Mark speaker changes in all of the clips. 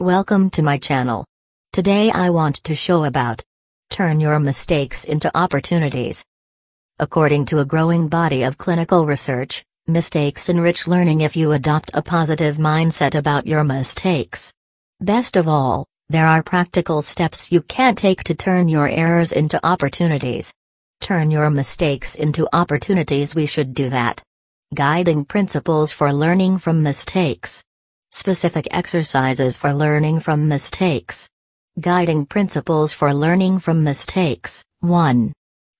Speaker 1: Welcome to my channel. Today I want to show about Turn your mistakes into opportunities. According to a growing body of clinical research, mistakes enrich learning if you adopt a positive mindset about your mistakes. Best of all, there are practical steps you can take to turn your errors into opportunities. Turn your mistakes into opportunities we should do that. Guiding principles for learning from mistakes. Specific exercises for learning from mistakes. Guiding principles for learning from mistakes. 1.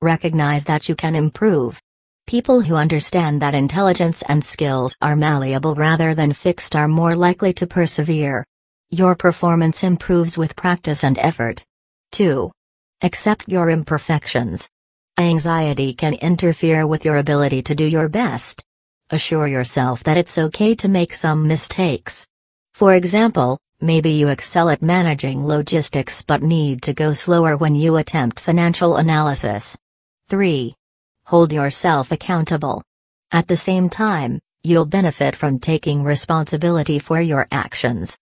Speaker 1: Recognize that you can improve. People who understand that intelligence and skills are malleable rather than fixed are more likely to persevere. Your performance improves with practice and effort. 2. Accept your imperfections. Anxiety can interfere with your ability to do your best assure yourself that it's okay to make some mistakes. For example, maybe you excel at managing logistics but need to go slower when you attempt financial analysis. 3. Hold yourself accountable. At the same time, you'll benefit from taking responsibility for your actions.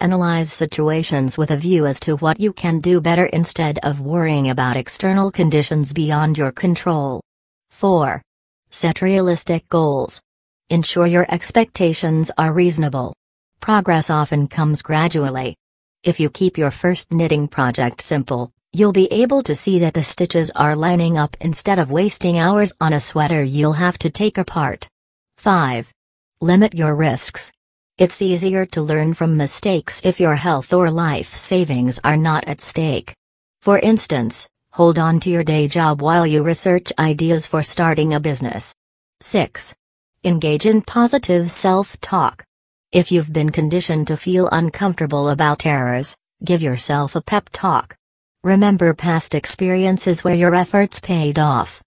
Speaker 1: Analyze situations with a view as to what you can do better instead of worrying about external conditions beyond your control. 4. Set realistic goals ensure your expectations are reasonable. Progress often comes gradually. If you keep your first knitting project simple, you'll be able to see that the stitches are lining up instead of wasting hours on a sweater you'll have to take apart. 5. Limit your risks. It's easier to learn from mistakes if your health or life savings are not at stake. For instance, hold on to your day job while you research ideas for starting a business. 6. Engage in positive self-talk. If you've been conditioned to feel uncomfortable about errors, give yourself a pep talk. Remember past experiences where your efforts paid off.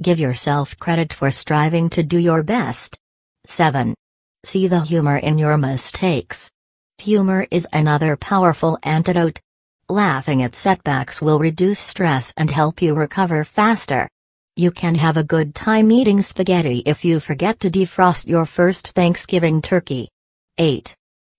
Speaker 1: Give yourself credit for striving to do your best. 7. See the humor in your mistakes. Humor is another powerful antidote. Laughing at setbacks will reduce stress and help you recover faster. You can have a good time eating spaghetti if you forget to defrost your first Thanksgiving turkey. 8.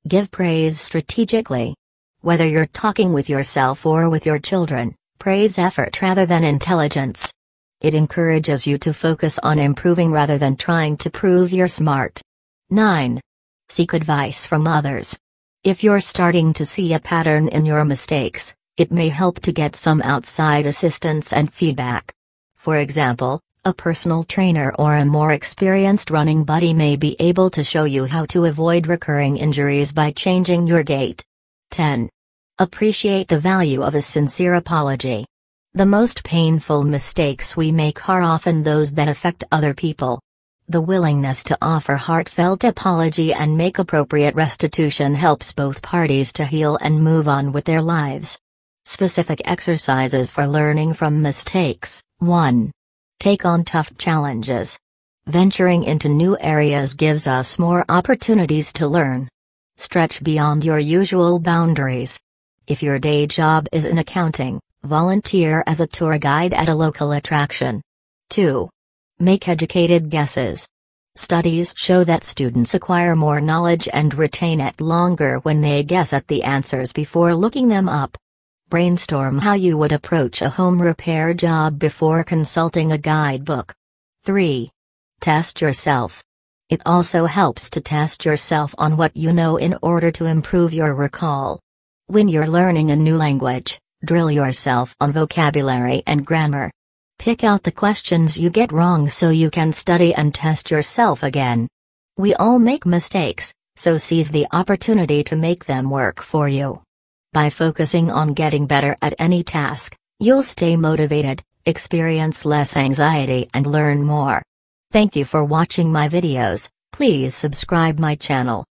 Speaker 1: Give praise strategically. Whether you're talking with yourself or with your children, praise effort rather than intelligence. It encourages you to focus on improving rather than trying to prove you're smart. 9. Seek advice from others. If you're starting to see a pattern in your mistakes, it may help to get some outside assistance and feedback. For example, a personal trainer or a more experienced running buddy may be able to show you how to avoid recurring injuries by changing your gait. 10. Appreciate the value of a sincere apology. The most painful mistakes we make are often those that affect other people. The willingness to offer heartfelt apology and make appropriate restitution helps both parties to heal and move on with their lives. Specific exercises for learning from mistakes. 1. Take on tough challenges. Venturing into new areas gives us more opportunities to learn. Stretch beyond your usual boundaries. If your day job is in accounting, volunteer as a tour guide at a local attraction. 2. Make educated guesses. Studies show that students acquire more knowledge and retain it longer when they guess at the answers before looking them up. Brainstorm how you would approach a home repair job before consulting a guidebook. 3. Test yourself. It also helps to test yourself on what you know in order to improve your recall. When you're learning a new language, drill yourself on vocabulary and grammar. Pick out the questions you get wrong so you can study and test yourself again. We all make mistakes, so seize the opportunity to make them work for you. By focusing on getting better at any task, you'll stay motivated, experience less anxiety and learn more. Thank you for watching my videos, please subscribe my channel.